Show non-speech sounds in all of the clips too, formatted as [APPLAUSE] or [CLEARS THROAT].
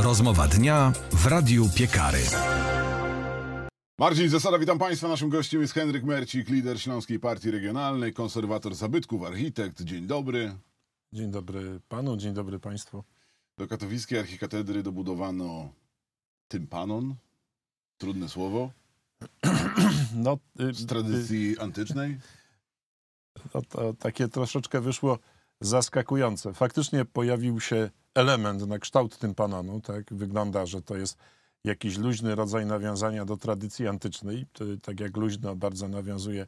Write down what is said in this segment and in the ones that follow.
Rozmowa dnia w Radiu Piekary. Marcin Zasada, witam Państwa. Naszym gościem jest Henryk Mercik, lider Śląskiej Partii Regionalnej, konserwator zabytków, architekt. Dzień dobry. Dzień dobry Panu, dzień dobry Państwu. Do katowickiej archikatedry dobudowano tympanon. Trudne słowo. [CLEARS THROAT] No, y, Z tradycji y antycznej. No, to takie troszeczkę wyszło zaskakujące. Faktycznie pojawił się element na kształt tympanonu, tak? Wygląda, że to jest jakiś luźny rodzaj nawiązania do tradycji antycznej, to, tak jak luźno bardzo nawiązuje,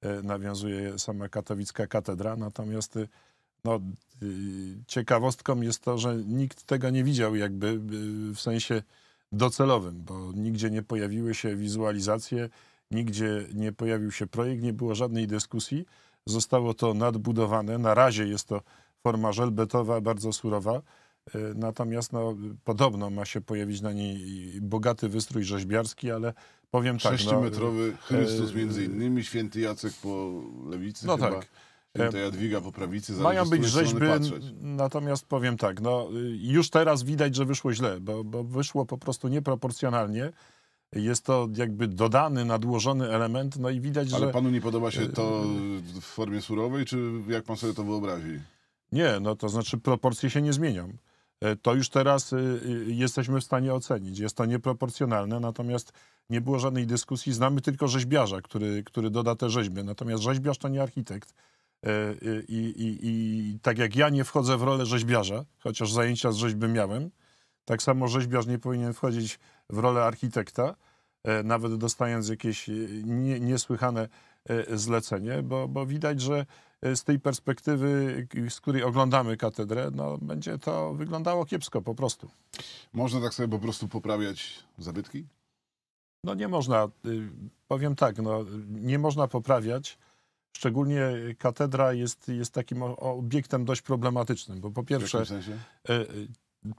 e, nawiązuje sama katowicka katedra, natomiast e, no, e, ciekawostką jest to, że nikt tego nie widział jakby w sensie docelowym, bo nigdzie nie pojawiły się wizualizacje, nigdzie nie pojawił się projekt, nie było żadnej dyskusji. Zostało to nadbudowane. Na razie jest to forma żelbetowa, bardzo surowa. E, natomiast no, podobno ma się pojawić na niej bogaty wystrój rzeźbiarski, ale powiem tak. No, Sześciometrowy no, Chrystus między innymi, święty Jacek po lewicy no chyba. Tak. Święta e, Jadwiga po prawicy. Mają być rzeźby, natomiast powiem tak, no, y, już teraz widać, że wyszło źle, bo, bo wyszło po prostu nieproporcjonalnie. Jest to jakby dodany, nadłożony element, no i widać, Ale że... Ale panu nie podoba się y, to w formie surowej, czy jak pan sobie to wyobrazi? Nie, no to znaczy proporcje się nie zmienią. E, to już teraz y, y, jesteśmy w stanie ocenić. Jest to nieproporcjonalne, natomiast nie było żadnej dyskusji. Znamy tylko rzeźbiarza, który, który doda te rzeźby. Natomiast rzeźbiarz to nie architekt. E, y, I, i, I tak jak ja nie wchodzę w rolę rzeźbiarza, chociaż zajęcia z rzeźby miałem, tak samo rzeźbiarz nie powinien wchodzić w rolę architekta, e, nawet dostając jakieś niesłychane zlecenie, bo, bo widać, że E, z tej perspektywy, z której oglądamy katedrę, no, będzie to wyglądało kiepsko po prostu. Można tak sobie po prostu poprawiać zabytki? No nie można. Y, powiem tak, no, nie można poprawiać. Szczególnie katedra jest, jest takim obiektem dość problematycznym, bo po pierwsze, e, e,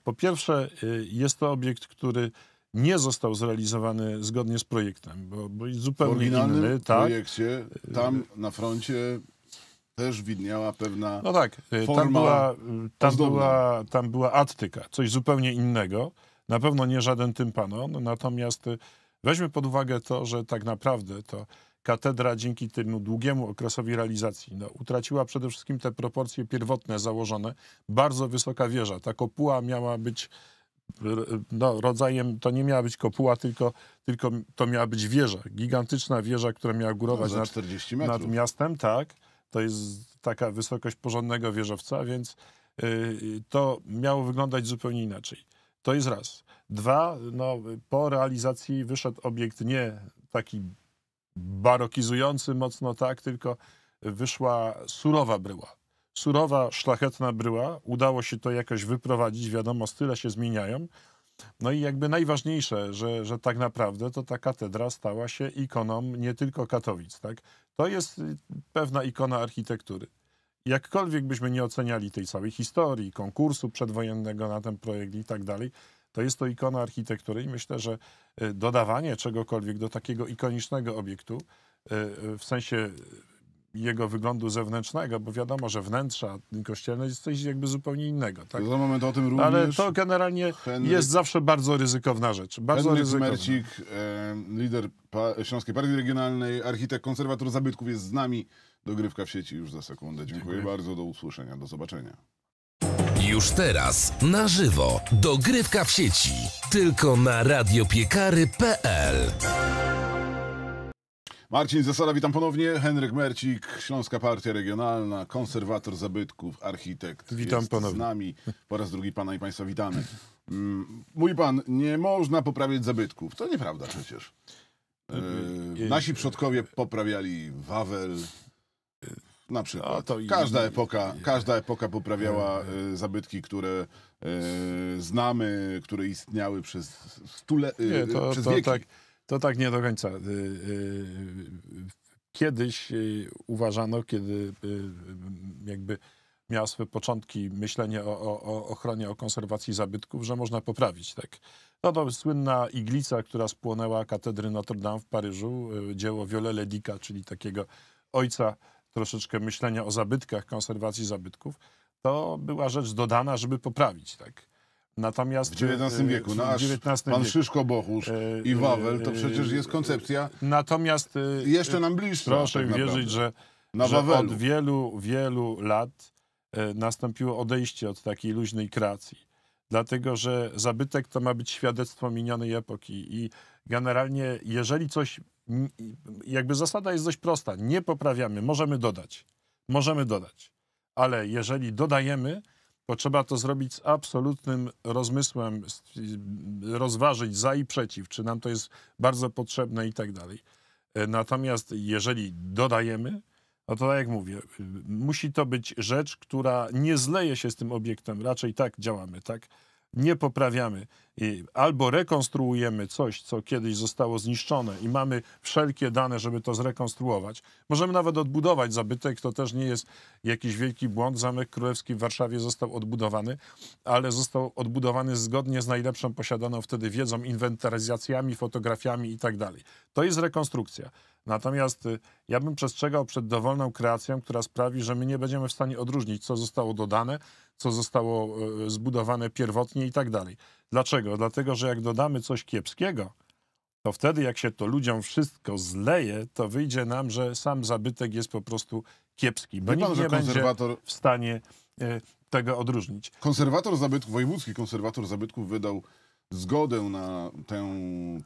po pierwsze jest to obiekt, który nie został zrealizowany zgodnie z projektem, bo, bo jest zupełnie w inny. W tak. projekcie, tam na froncie też widniała pewna No tak, y, tam, była, y, tam, była, tam była attyka, coś zupełnie innego. Na pewno nie żaden tympanon, natomiast y, weźmy pod uwagę to, że tak naprawdę to katedra dzięki temu długiemu okresowi realizacji no, utraciła przede wszystkim te proporcje pierwotne założone. Bardzo wysoka wieża. Ta kopuła miała być no, rodzajem, to nie miała być kopuła, tylko, tylko to miała być wieża. Gigantyczna wieża, która miała no, górować no, nad, nad miastem, tak. To jest taka wysokość porządnego wieżowca, więc y, y, to miało wyglądać zupełnie inaczej. To jest raz. Dwa, no, po realizacji wyszedł obiekt nie taki barokizujący mocno, tak, tylko wyszła surowa bryła. Surowa, szlachetna bryła. Udało się to jakoś wyprowadzić, wiadomo, style się zmieniają. No i jakby najważniejsze, że, że tak naprawdę to ta katedra stała się ikoną nie tylko Katowic. Tak? To jest y, pewna ikona architektury. Jakkolwiek byśmy nie oceniali tej całej historii, konkursu przedwojennego na ten projekt i tak dalej, to jest to ikona architektury i myślę, że y, dodawanie czegokolwiek do takiego ikonicznego obiektu y, w sensie jego wyglądu zewnętrznego, bo wiadomo, że wnętrza kościelne jest coś jakby zupełnie innego. Tak? Za moment o tym również. Ale to generalnie Henryk, jest zawsze bardzo ryzykowna rzecz. Bardzo Henryk ryzykowna. Mercik, lider pa Śląskiej Partii Regionalnej, architekt, konserwator zabytków jest z nami. Dogrywka w sieci już za sekundę. Dziękuję, Dziękuję. bardzo, do usłyszenia, do zobaczenia. Już teraz, na żywo, dogrywka w sieci. Tylko na radiopiekary.pl Marcin Zasada, witam ponownie. Henryk Mercik, Śląska Partia Regionalna, konserwator zabytków, architekt. Witam jest ponownie. z nami. Po raz drugi pana i państwa witamy. Mm, Mój pan, nie można poprawiać zabytków. To nieprawda przecież. Y, y, y, nasi przodkowie poprawiali Wawel, na przykład. to... Każda epoka, każda epoka poprawiała zabytki, które znamy, które istniały przez, stule, nie, to, przez to, wieki. Tak. To tak nie do końca. Y, y, kiedyś y, uważano, kiedy jakby miała swoje początki myślenie o, o, o, ochronie, o konserwacji zabytków, że można poprawić. Tak. No to słynna iglica, która spłonęła katedry Notre Dame w Paryżu, dzieło Violele Dicka, czyli takiego ojca troszeczkę myślenia o zabytkach, konserwacji zabytków, to była rzecz dodana, żeby poprawić. Tak. Natomiast w XIX e, wieku, no aż XIX pan Szyszko Bochusz e, i Wawel, to e, przecież jest koncepcja. Natomiast jeszcze nam bliższa. Proszę tak wierzyć, że, Na że Wawelu. od wielu, wielu lat nastąpiło odejście od takiej luźnej kreacji. Dlatego, że zabytek to ma być świadectwo minionej epoki i generalnie jeżeli coś, jakby zasada jest dość prosta, nie poprawiamy, możemy dodać, możemy dodać, ale jeżeli dodajemy, bo trzeba to zrobić z absolutnym rozmysłem, rozważyć za i przeciw, czy nam to jest bardzo potrzebne i tak dalej. E, natomiast jeżeli dodajemy, no to tak jak mówię, y, musi to być rzecz, która nie zleje się z tym obiektem. Raczej tak działamy, tak? Nie poprawiamy albo rekonstruujemy coś, co kiedyś zostało zniszczone i mamy wszelkie dane, żeby to zrekonstruować. Możemy nawet odbudować zabytek, to też nie jest jakiś wielki błąd. Zamek Królewski w Warszawie został odbudowany, ale został odbudowany zgodnie z najlepszą posiadaną wtedy wiedzą, inwentaryzacjami, fotografiami itd. Tak to jest rekonstrukcja. Natomiast y, ja bym przestrzegał przed dowolną kreacją, która sprawi, że my nie będziemy w stanie odróżnić, co zostało dodane, co zostało y, zbudowane pierwotnie itd. Tak Dlaczego? Dlatego, że jak dodamy coś kiepskiego, to wtedy jak się to ludziom wszystko zleje, to wyjdzie nam, że sam zabytek jest po prostu kiepski, bo Wie nikt pan, nie konserwator... będzie w stanie y, tego odróżnić. Konserwator zabytków, wojewódzki konserwator zabytków wydał zgodę na tę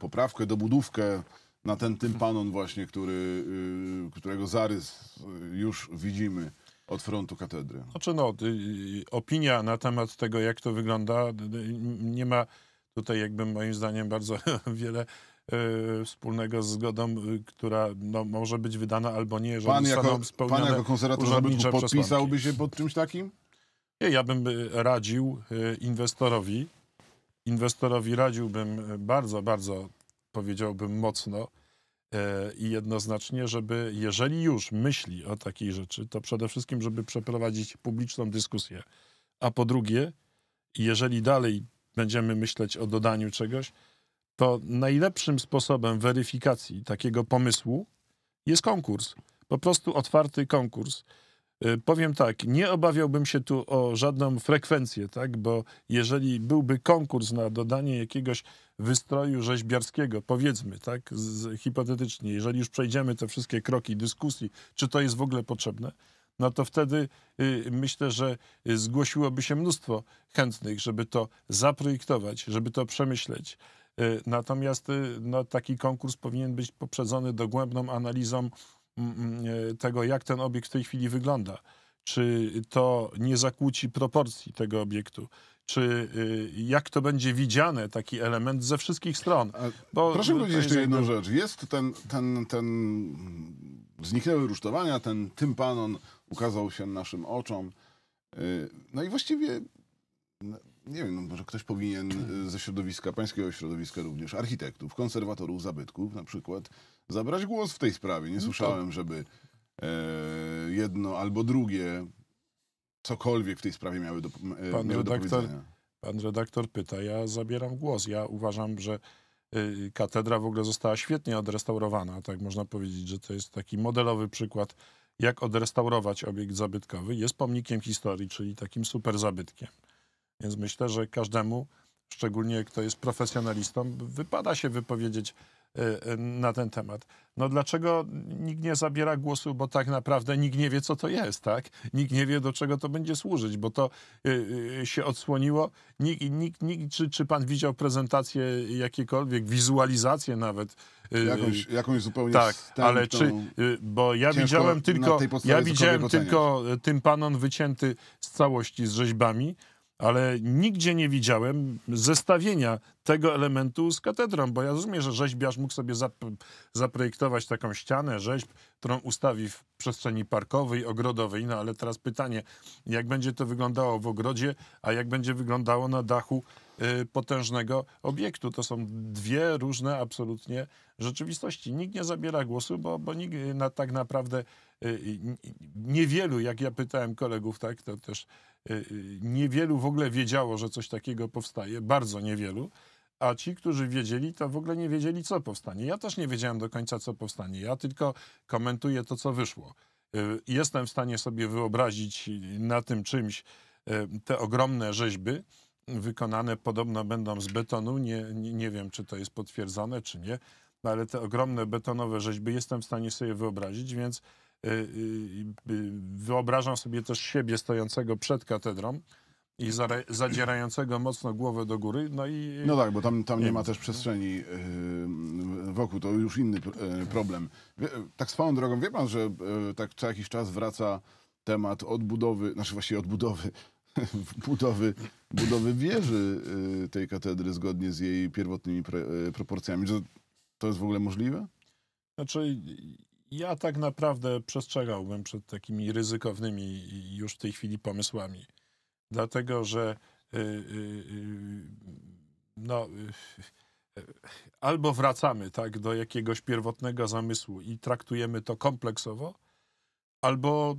poprawkę, dobudówkę, na ten tympanon właśnie, który, y, którego zarys już widzimy od frontu katedry? Znaczy no, y, y, opinia na temat tego, jak to wygląda, nie ma tutaj jakby moim zdaniem bardzo [LAUGHS] wiele y, wspólnego z zgodą, która no, może być wydana albo nie, że pan jako, pan jako konserwator zabytku podpisałby się pod czymś takim? Nie, ja bym radził inwestorowi, inwestorowi radziłbym bardzo, bardzo powiedziałbym mocno, E, i jednoznacznie, żeby jeżeli już myśli o takiej rzeczy, to przede wszystkim, żeby przeprowadzić publiczną dyskusję. A po drugie, jeżeli dalej będziemy myśleć o dodaniu czegoś, to najlepszym sposobem weryfikacji takiego pomysłu jest konkurs. Po prostu otwarty konkurs. Y, powiem tak, nie obawiałbym się tu o żadną frekwencję, tak? bo jeżeli byłby konkurs na dodanie jakiegoś wystroju rzeźbiarskiego, powiedzmy, tak, z, z, hipotetycznie, jeżeli już przejdziemy te wszystkie kroki dyskusji, czy to jest w ogóle potrzebne, no to wtedy y, myślę, że y, zgłosiłoby się mnóstwo chętnych, żeby to zaprojektować, żeby to przemyśleć. Y, natomiast y, no, taki konkurs powinien być poprzedzony dogłębną analizą Mm, mm, e, tego, jak ten obiekt w tej chwili wygląda. Czy to nie zakłóci proporcji tego obiektu? Czy y, jak to będzie widziane, taki element ze wszystkich stron? Bo Proszę powiedzieć jeszcze jedną rzecz. Jest ten, ten, ten zniknęły rusztowania, ten tympanon ukazał się naszym oczom. Y, no i właściwie nie wiem, no może ktoś powinien y, ze środowiska, pańskiego środowiska również, architektów, konserwatorów zabytków na przykład, zabrać głos w tej sprawie. Nie no słyszałem, tak. żeby e, jedno albo drugie cokolwiek w tej sprawie miały do, e, pan miały redaktor, do Pan redaktor pyta, ja zabieram głos. Ja uważam, że y, katedra w ogóle została świetnie odrestaurowana, tak można powiedzieć, że to jest taki modelowy przykład, jak odrestaurować obiekt zabytkowy. Jest pomnikiem historii, czyli takim super zabytkiem. Więc myślę, że każdemu, szczególnie kto jest profesjonalistą, wypada się wypowiedzieć e, e, na ten temat. No dlaczego nikt nie zabiera głosu, bo tak naprawdę nikt nie wie, co to jest, tak? Nikt nie wie, do czego to będzie służyć, bo to e, się odsłoniło. Nikt, nikt, nikt czy, czy pan widział prezentację jakiekolwiek, wizualizację nawet? Jakąś, jakąś zupełnie Tak, ale czy, bo ja widziałem tylko, ja widziałem tylko panon wycięty z całości, z rzeźbami, ale nigdzie nie widziałem zestawienia tego elementu z katedrą, bo ja rozumiem, że rzeźbiarz mógł sobie zaprojektować taką ścianę, rzeźb, którą ustawi w przestrzeni parkowej, ogrodowej, no ale teraz pytanie, jak będzie to wyglądało w ogrodzie, a jak będzie wyglądało na dachu y, potężnego obiektu. To są dwie różne absolutnie rzeczywistości. Nikt nie zabiera głosu, bo, bo nikt y, na, tak naprawdę Y, y, y, niewielu, jak ja pytałem kolegów, tak, to też niewielu w ogóle wiedziało, że coś takiego powstaje, bardzo niewielu, a ci, którzy wiedzieli, to w ogóle nie wiedzieli, co powstanie. Ja też nie wiedziałem do końca, co powstanie. Ja tylko komentuję to, co wyszło. Jestem w stanie sobie wyobrazić na tym czymś te ogromne rzeźby, wykonane podobno będą z betonu. Nie, nie, nie, wiem, czy to jest potwierdzone, czy nie, ale te ogromne betonowe rzeźby jestem w stanie sobie wyobrazić, więc Y, y, y, wyobrażam sobie też siebie stojącego przed katedrą i zadzierającego mocno głowę do góry. No, i, no tak, bo tam, tam nie ma też przestrzeni wokół, to już inny problem. Tak swoją drogą, wie pan, że tak co jakiś czas wraca temat odbudowy, znaczy właściwie odbudowy, [LAUGHS] budowy, budowy wieży tej katedry zgodnie z jej pierwotnymi proporcjami. Czy to jest w ogóle możliwe? Znaczy, ja tak naprawdę przestrzegałbym przed takimi ryzykownymi już w tej chwili pomysłami. Dlatego, że y, y, y, no, albo wracamy tak, do jakiegoś pierwotnego zamysłu i traktujemy to kompleksowo, albo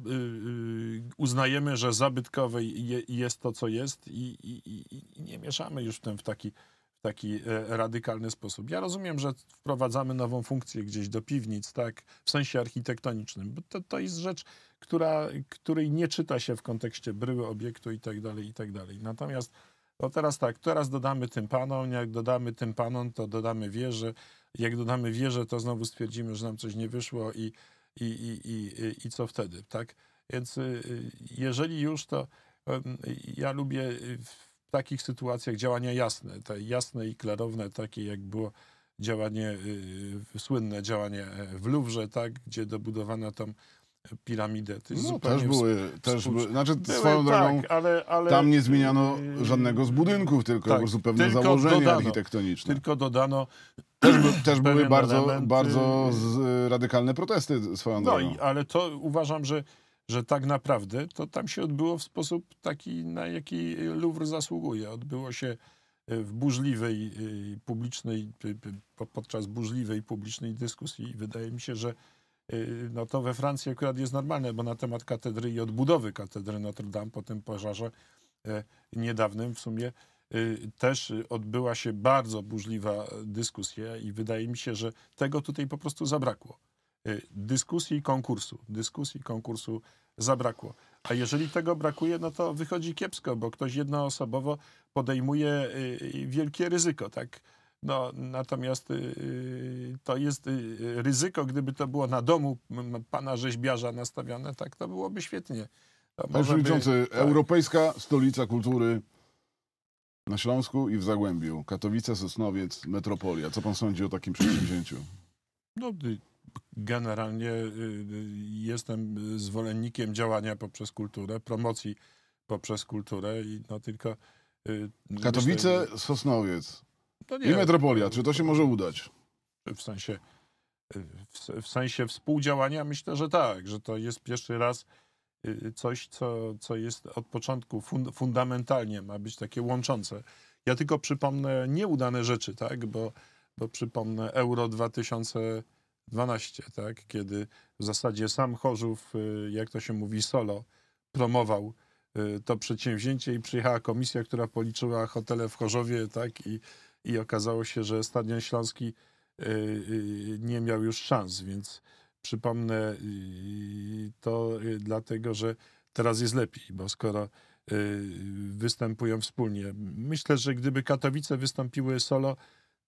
uznajemy, że zabytkowe jest to, co jest i, i, i nie mieszamy już w tym w taki taki e, radykalny sposób. Ja rozumiem, że wprowadzamy nową funkcję gdzieś do piwnic, tak, w sensie architektonicznym, bo to, to jest rzecz, która, której nie czyta się w kontekście bryły obiektu i tak dalej, i tak dalej. Natomiast no teraz tak, teraz dodamy panom, jak dodamy panom, to dodamy wieżę, jak dodamy wieżę, to znowu stwierdzimy, że nam coś nie wyszło i, i, i, i, i co wtedy, tak? Więc y, y, jeżeli już, to ja lubię y, takich sytuacjach działania jasne, te jasne i klarowne, takie jak było działanie, y, słynne działanie e, w Luwrze, tak, gdzie dobudowano tam piramidę. To no, też były, też były, znaczy były, swoją tak, drogą, ale, ale, tam nie zmieniano y, żadnego z budynków, tylko tak, zupełnie założenia dodano, architektoniczne. Tylko dodano też, by, też [CLEARS THROAT] były bardzo, elementy. bardzo y, z, y, radykalne protesty swoją no, drogą. No, ale to uważam, że że tak naprawdę to tam się odbyło w sposób taki, na jaki Louvre zasługuje. Odbyło się e, w burzliwej e, publicznej, podczas burzliwej publicznej dyskusji i wydaje mi się, że e, no to we Francji akurat jest normalne, bo na temat katedry i odbudowy katedry Notre Dame po tym pożarze niedawnym w sumie też odbyła się bardzo burzliwa dyskusja i wydaje mi się, że tego tutaj po prostu zabrakło. Y, dyskusji i konkursu. Dyskusji i konkursu zabrakło. A jeżeli tego brakuje, no to wychodzi kiepsko, bo ktoś jednoosobowo podejmuje y, y, wielkie ryzyko, tak? No, natomiast to jest ryzyko, gdyby to było na domu pana rzeźbiarza nastawione, tak, to byłoby świetnie. Panie Przewodniczący, tak. Europejska Stolica Kultury na Śląsku i w Zagłębiu. Katowice, Sosnowiec, Metropolia. Co pan sądzi o takim przedsięwzięciu? No, generalnie y, y, jestem zwolennikiem działania poprzez kulturę, promocji poprzez kulturę i no tylko... Y, Katowice, myślę, Sosnowiec no nie, i metropolia. Czy to się może udać? W sensie, w, w sensie współdziałania myślę, że tak, że to jest pierwszy raz coś, co, co jest od początku fund, fundamentalnie ma być takie łączące. Ja tylko przypomnę nieudane rzeczy, tak, bo, bo przypomnę Euro 2000 12, tak? kiedy w zasadzie sam Chorzów, y, jak to się mówi, solo promował y, to przedsięwzięcie i przyjechała komisja, która policzyła hotele w Chorzowie tak? I, i okazało się, że Stadion Śląski y, nie miał już szans, więc przypomnę to dlatego, że teraz jest lepiej, bo skoro występują wspólnie. Myślę, że gdyby Katowice wystąpiły solo,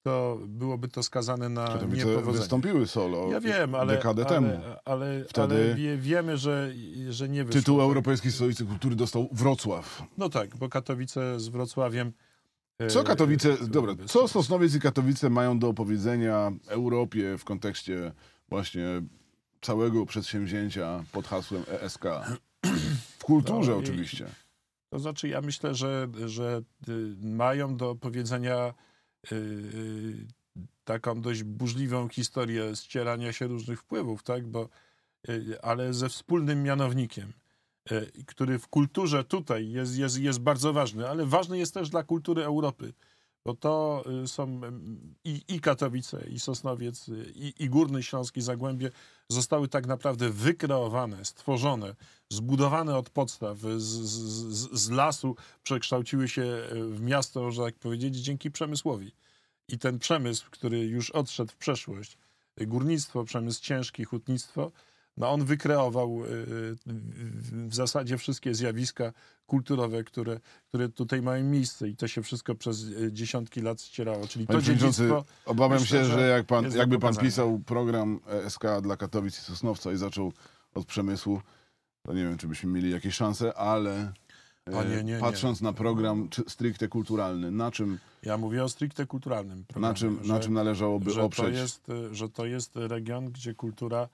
to byłoby to skazane na Katowice niepowodzenie. wystąpiły solo ja wiem, ale, dekadę ale, temu. Ale, ale, Wtedy ale wie, wiemy, że, że nie wyszło. Tytuł tak? Europejskiej Stolicy Kultury dostał Wrocław. No tak, bo Katowice z Wrocławiem e, co Katowice, e, dobra, co Sosnowiec i Katowice mają do opowiedzenia Europie w kontekście właśnie całego przedsięwzięcia pod hasłem ESK? W kulturze no, oczywiście. I, to znaczy ja myślę, że, że y, mają do powiedzenia Y, y, taką dość burzliwą historię ścierania się różnych wpływów, tak? Bo, y, ale ze wspólnym mianownikiem, który w kulturze tutaj jest, jest, jest bardzo ważny, ale ważny jest też dla kultury Europy. Bo to y, są y, i, i Katowice, i Sosnowiec, y, i, i Górny Śląski, Zagłębie zostały tak naprawdę wykreowane, stworzone, zbudowane od podstaw, z, z, z lasu przekształciły się w miasto, że tak powiedzieć, dzięki przemysłowi. I ten przemysł, który już odszedł w przeszłość, górnictwo, przemysł ciężki, hutnictwo, no on wykreował y, y, w zasadzie wszystkie zjawiska kulturowe, które, które tutaj mają miejsce i to się wszystko przez y, dziesiątki lat ścierało. Czyli Panie to dziedzictwo... Obawiam myślę, się, że jak pan, jakby pan pisał program e SK dla Katowic i Sosnowca i zaczął od przemysłu, to nie wiem, czy byśmy mieli jakieś szanse, ale... E, nie, nie. patrząc na program stricte kulturalny, na czym... Ja mówię o stricte kulturalnym programie. Na czym, że, na czym należałoby że oprzeć? To jest, że to jest region, gdzie kultura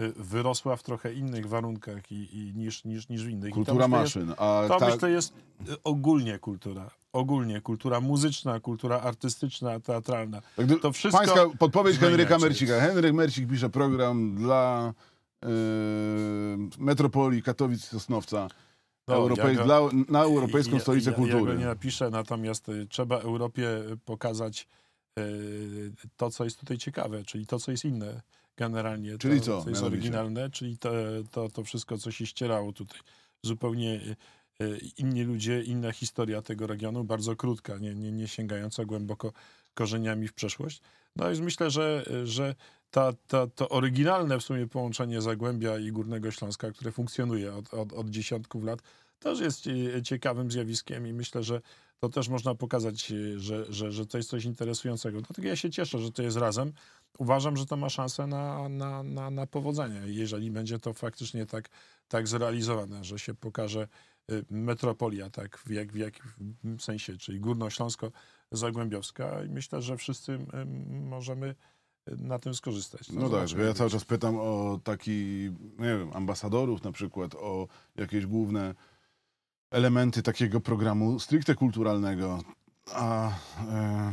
Y, wyrosła w trochę innych warunkach i, i niż, niż, niż w innych. Kultura maszyn. Jest, a to ta... myślę jest y, ogólnie kultura. Ogólnie kultura muzyczna, kultura artystyczna, teatralna. Tak, to wszystko... Pańska podpowiedź Henryka Mercika. Henryk Mercik pisze program dla y, metropolii Katowic-Sosnowca. No, Europej... ja go, na Europejską ja, Stolicę ja, Kultury. Ja go nie napiszę, natomiast trzeba Europie pokazać to, co jest tutaj ciekawe, czyli to, co jest inne generalnie, czyli to, co, co jest oryginalne, czyli to, to, to wszystko, co się ścierało tutaj. Zupełnie e, inni ludzie, inna historia tego regionu, bardzo krótka, nie, nie, nie sięgająca głęboko korzeniami w przeszłość. No i myślę, że, że ta, ta, to oryginalne w sumie połączenie Zagłębia i Górnego Śląska, które funkcjonuje od, od, od dziesiątków lat, też jest e, ciekawym zjawiskiem i myślę, że to też można pokazać, e, że, że, że to jest coś interesującego. Dlatego ja się cieszę, że to jest razem. Uważam, że to ma szansę na, na, na, na powodzenie, jeżeli będzie to faktycznie tak, tak zrealizowane, że się pokaże e, metropolia, tak, w, w jakim sensie, czyli Górnośląsko-Zagłębiowska i myślę, że wszyscy możemy e, na tym skorzystać. To no tak, bo ja cały czas pytam o taki, no nie wiem, ambasadorów na przykład, o jakieś główne elementy takiego programu stricte kulturalnego. A, e,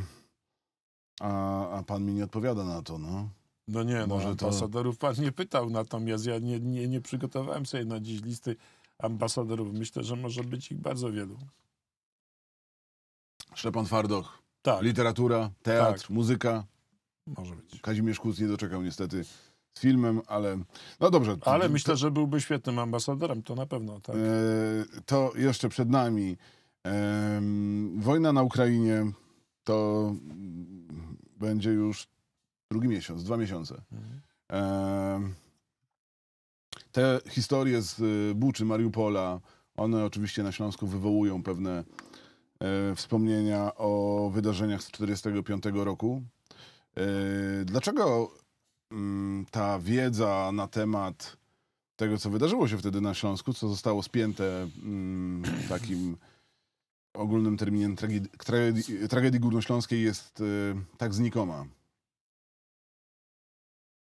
a, a pan mi nie odpowiada na to, no. No nie, no, Może no, ambasadorów to... pan nie pytał, natomiast ja nie, nie, nie przygotowałem sobie na dziś listy ambasadorów. Myślę, że może być ich bardzo wielu. Szczepan Fardoch. Tak. Literatura, teatr, tak. muzyka. Może być. Kazimierz Kuc nie doczekał niestety filmem, ale no dobrze. Ale to, myślę, że byłby świetnym ambasadorem, to na pewno. Tak. E, to jeszcze przed nami wojna na Ukrainie to będzie już drugi miesiąc, dwa miesiące. Mhm. E, te historie z e, Buczy, Mariupola, one oczywiście na Śląsku wywołują pewne wspomnienia o wydarzeniach z 1945 roku. Dlaczego Mm, ta wiedza na temat tego, co wydarzyło się wtedy na Śląsku, co zostało spięte w mm, [CLEARS THROAT] takim ogólnym terminem tragedii, tragedii, tragedii górnośląskiej jest y, tak znikoma.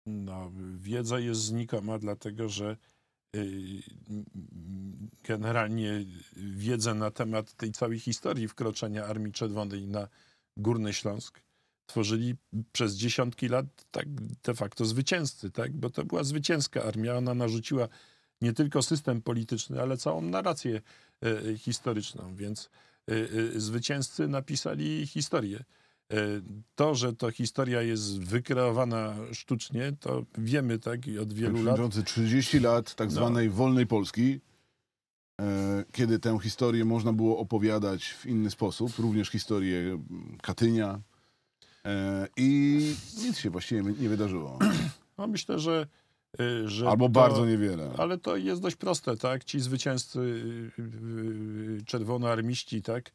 No, wiedza jest znikoma, dlatego że y, generalnie wiedzę na temat tej całej historii wkroczenia Armii Czerwonej na Górny Śląsk tworzyli przez dziesiątki lat tak de facto zwycięzcy, tak? bo to była zwycięska armia. Ona narzuciła nie tylko system polityczny, ale całą narrację e, e, historyczną, więc e, zwycięzcy napisali historię. To, że to historia jest wykreowana sztucznie, to wiemy tak od wielu tak, lat. 30 lat tak no. zwanej no. wolnej Polski, kiedy tę historię można było opowiadać w inny sposób, również historię Katynia, E, I nic się właściwie nie wydarzyło. [CLEARS THROAT] No myślę, e, że Albo to, bardzo niewiele. Ale to jest dość proste, tak? Ci zwycięzcy y, y, y, czerwonoarmiści, tak?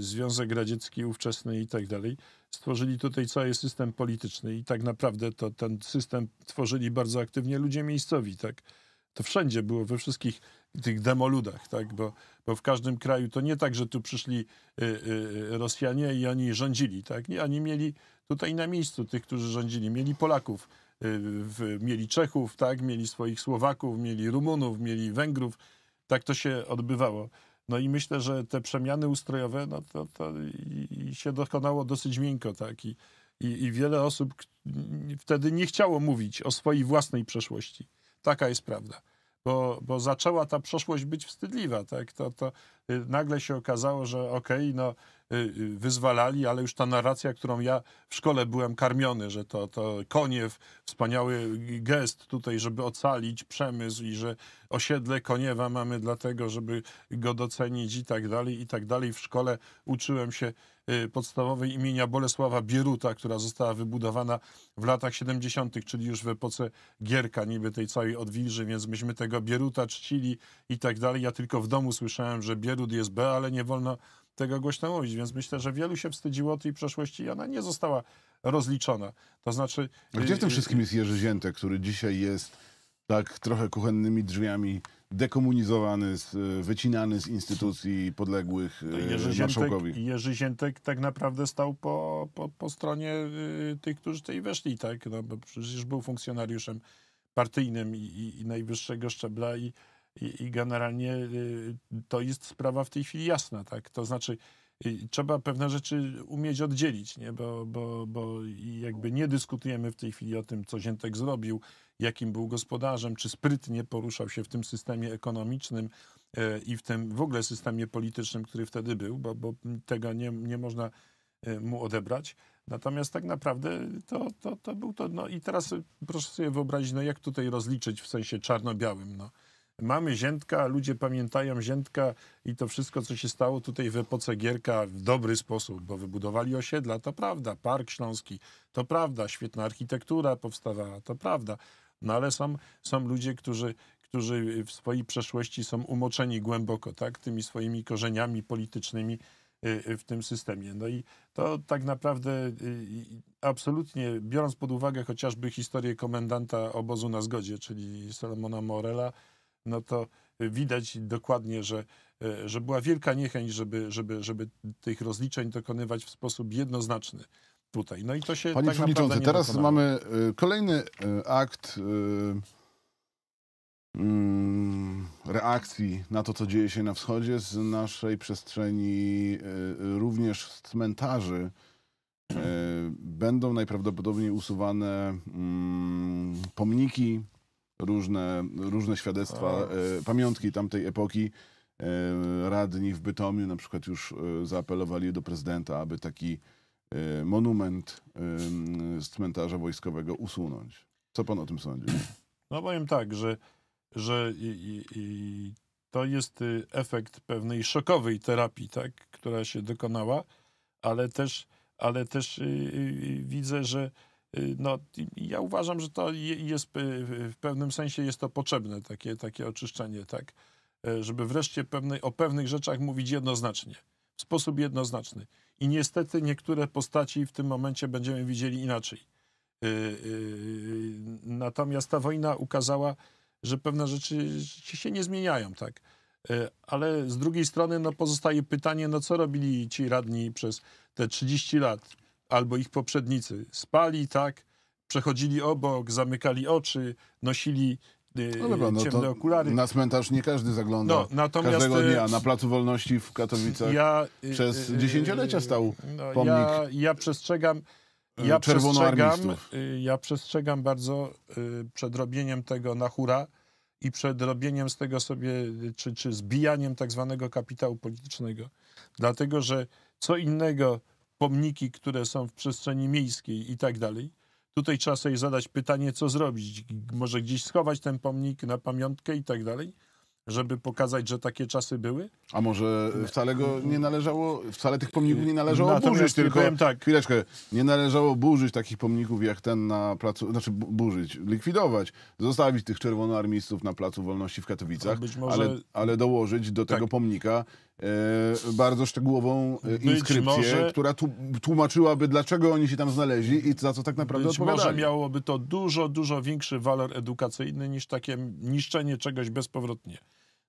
Związek Radziecki ówczesny i tak dalej, stworzyli tutaj cały system polityczny i tak naprawdę to ten system tworzyli bardzo aktywnie ludzie miejscowi, tak? To wszędzie było, we wszystkich tych demoludach, tak? Bo, bo, w każdym kraju to nie tak, że tu przyszli y, y, Rosjanie i oni rządzili, tak? Nie, oni mieli tutaj na miejscu tych, którzy rządzili, mieli Polaków, y, w, mieli Czechów, tak? Mieli swoich Słowaków, mieli Rumunów, mieli Węgrów. Tak to się odbywało. No i myślę, że te przemiany ustrojowe, no to, to się dokonało dosyć miękko, tak? I, i, I wiele osób wtedy nie chciało mówić o swojej własnej przeszłości. Taka jest prawda bo, bo zaczęła ta przeszłość być wstydliwa. Tak? To, to y, nagle się okazało, że okej, okay, no, y, y, wyzwalali, ale już ta narracja, którą ja w szkole byłem karmiony, że to, to Koniew, wspaniały gest tutaj, żeby ocalić przemysł i że osiedle Koniewa mamy dlatego, żeby go docenić i tak dalej, i tak dalej. W szkole uczyłem się Y, podstawowej imienia Bolesława Bieruta, która została wybudowana w latach 70., czyli już w epoce Gierka, niby tej całej odwilży, więc myśmy tego Bieruta czcili i tak dalej. Ja tylko w domu słyszałem, że Bierut jest B, ale nie wolno tego głośno mówić, więc myślę, że wielu się wstydziło tej przeszłości i ona nie została rozliczona. To znaczy... Gdzie w tym y, wszystkim y, jest Jerzy Ziętek, który dzisiaj jest tak trochę kuchennymi drzwiami dekomunizowany, z, e, wycinany z instytucji podległych e, Jerzy marszałkowi. Ziętek, Jerzy Ziętek tak naprawdę stał po, po, po stronie e, tych, którzy tej weszli, tak? No, bo przecież był funkcjonariuszem partyjnym i, i, i najwyższego szczebla i, i, i generalnie to jest sprawa w tej chwili jasna, tak? To znaczy trzeba pewne rzeczy umieć oddzielić, nie? Bo, bo, bo jakby nie dyskutujemy w tej chwili o tym, co Ziętek zrobił, jakim był gospodarzem, czy sprytnie poruszał się w tym systemie ekonomicznym e, i w tym w ogóle systemie politycznym, który wtedy był, bo, bo tego nie, nie można e, mu odebrać. Natomiast tak naprawdę to, to, to był to. No i teraz proszę sobie wyobrazić, no jak tutaj rozliczyć w sensie czarno-białym. No. Mamy Ziętka, ludzie pamiętają Ziętka i to wszystko, co się stało tutaj w epoce Gierka w dobry sposób, bo wybudowali osiedla, to prawda, Park Śląski, to prawda, świetna architektura powstawała, to prawda, no ale są, są ludzie, którzy, którzy w swojej przeszłości są umoczeni głęboko, tak, tymi swoimi korzeniami politycznymi y, y, w tym systemie. No i to tak naprawdę y, absolutnie, biorąc pod uwagę chociażby historię komendanta obozu na zgodzie, czyli Salomona Morela, no to widać dokładnie, że, że była wielka niechęć, żeby, żeby, żeby tych rozliczeń dokonywać w sposób jednoznaczny tutaj. No i to się Panie tak Przewodniczący, teraz dokonało. mamy y, kolejny y, akt y, mm, reakcji na to, co dzieje się na wschodzie z naszej przestrzeni, również z cmentarzy. Będą najprawdopodobniej usuwane mm, pomniki, różne, różne świadectwa, pamiątki tamtej epoki. Radni w Bytomiu na przykład już zaapelowali do prezydenta, aby taki Y, monument y, z cmentarza wojskowego usunąć. Co pan o tym sądzi? No powiem tak, że, że i, i, i to jest y, efekt pewnej szokowej terapii, tak, która się dokonała, ale też, ale też widzę, że no, ja uważam, że to jest w pewnym sensie jest to potrzebne, takie, takie oczyszczenie, tak, e, żeby wreszcie pewnej, o pewnych rzeczach mówić jednoznacznie sposób jednoznaczny. I niestety niektóre postaci w tym momencie będziemy widzieli inaczej. Y, y, y, natomiast ta wojna ukazała, że pewne rzeczy się nie zmieniają, tak. Ale z drugiej strony no, pozostaje pytanie, no co robili ci radni przez te 30 lat albo ich poprzednicy? Spali, tak? Przechodzili obok, zamykali oczy, nosili Y, no dobra, no okulary. Na cmentarz nie każdy zagląda no, natomiast, każdego y, dnia. Na Placu Wolności w Katowicach ja, y, przez dziesięciolecia stał no, pomnik. Ja, ja przestrzegam... Ja przestrzegam, ja przestrzegam bardzo przed robieniem tego na hura i przed robieniem z tego sobie, czy, czy zbijaniem tak zwanego kapitału politycznego. Dlatego, że co innego pomniki, które są w przestrzeni miejskiej i tak dalej, Tutaj trzeba sobie zadać pytanie, co zrobić. Może gdzieś schować ten pomnik na pamiątkę i tak dalej, żeby pokazać, że takie czasy były? A może e, wcale go nie należało, wcale tych pomników nie należało Natomiast burzyć, tylko tak. chwileczkę, nie należało burzyć takich pomników jak ten na placu, znaczy burzyć, likwidować, zostawić tych czerwonoarmistów na Placu Wolności w Katowicach, może... ale, ale, dołożyć do tak. tego pomnika E, bardzo szczegółową e, inskrypcję, może, która tłumaczyłaby, dlaczego oni się tam znaleźli i za co tak naprawdę być odpowiadali. może miałoby to dużo, dużo większy walor edukacyjny niż takie niszczenie czegoś bezpowrotnie.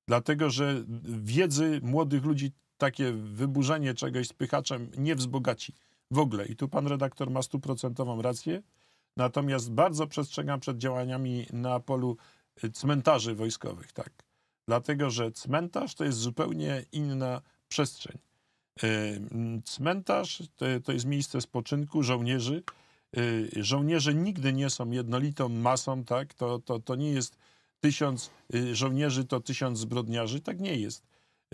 Dlatego, że wiedzy młodych ludzi takie wyburzenie czegoś z pychaczem nie wzbogaci w ogóle. I tu pan redaktor ma stuprocentową rację. Natomiast bardzo przestrzegam przed działaniami na polu e, cmentarzy wojskowych, tak dlatego że cmentarz to jest zupełnie inna przestrzeń. Y, cmentarz to, to jest miejsce spoczynku żołnierzy. Y, żołnierze nigdy nie są jednolitą masą, tak? To, to, to nie jest tysiąc y, żołnierzy, to tysiąc zbrodniarzy. Tak nie jest.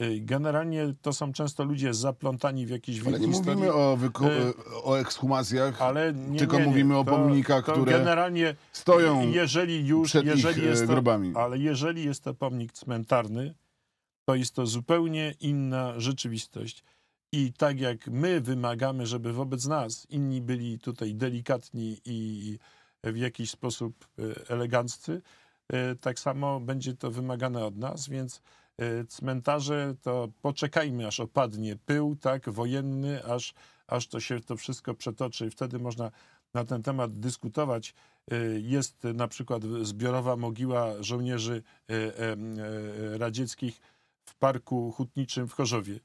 Y, generalnie to są często ludzie zaplątani w jakiś Ale nie historii. mówimy o, y, o ekshumacjach, ale nie, tylko nie, nie. mówimy o to, pomnikach, to które generalnie, stoją jeżeli już, przed jeżeli ich jest e, to, Ale jeżeli jest to pomnik cmentarny, to jest to zupełnie inna rzeczywistość. I tak jak my wymagamy, żeby wobec nas inni byli tutaj delikatni i w jakiś sposób e, eleganccy, e, tak samo będzie to wymagane od nas, więc E, cmentarze, to poczekajmy, aż opadnie pył, tak, wojenny, aż, aż to się to wszystko przetoczy i wtedy można na ten temat dyskutować. E, jest na przykład zbiorowa mogiła żołnierzy e, radzieckich w Parku Hutniczym w Chorzowie.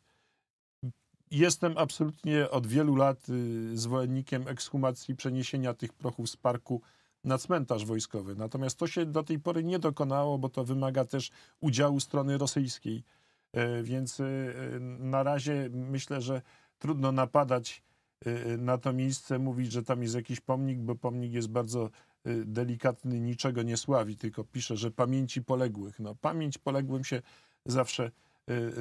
Jestem absolutnie od wielu lat y, zwolennikiem ekshumacji, przeniesienia tych prochów z parku na cmentarz wojskowy. Natomiast to się do tej pory nie dokonało, bo to wymaga też udziału strony rosyjskiej. E, więc e, na razie myślę, że trudno napadać e, na to miejsce, mówić, że tam jest jakiś pomnik, bo pomnik jest bardzo delikatny, niczego nie sławi, tylko pisze, że pamięci poległych. No, pamięć poległym się zawsze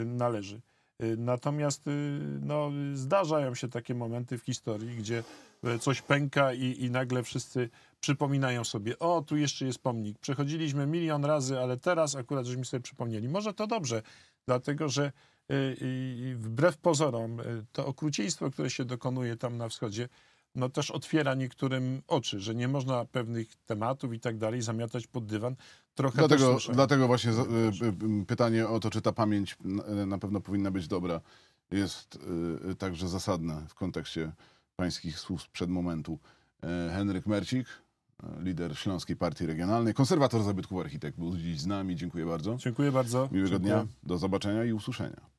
należy. Y, natomiast y, no, zdarzają się takie momenty w historii, gdzie e, coś pęka i, i nagle wszyscy przypominają sobie, o, tu jeszcze jest pomnik. Przechodziliśmy milion razy, ale teraz akurat żeśmy sobie przypomnieli. Może to dobrze, dlatego że e, wbrew pozorom e, to okrucieństwo, które się dokonuje tam na wschodzie, no też otwiera niektórym oczy, że nie można pewnych tematów i tak dalej zamiatać pod dywan. Trochę dlatego, dlatego właśnie y, y, y, pytanie o to, czy ta pamięć na pewno powinna być dobra, jest także zasadne w kontekście pańskich słów sprzed momentu. E, Henryk Mercik, e, lider Śląskiej Partii Regionalnej, konserwator zabytków architekt, był dziś z nami. Dziękuję bardzo. Dziękuję bardzo. Miłego Dziękuję. dnia, do zobaczenia i usłyszenia.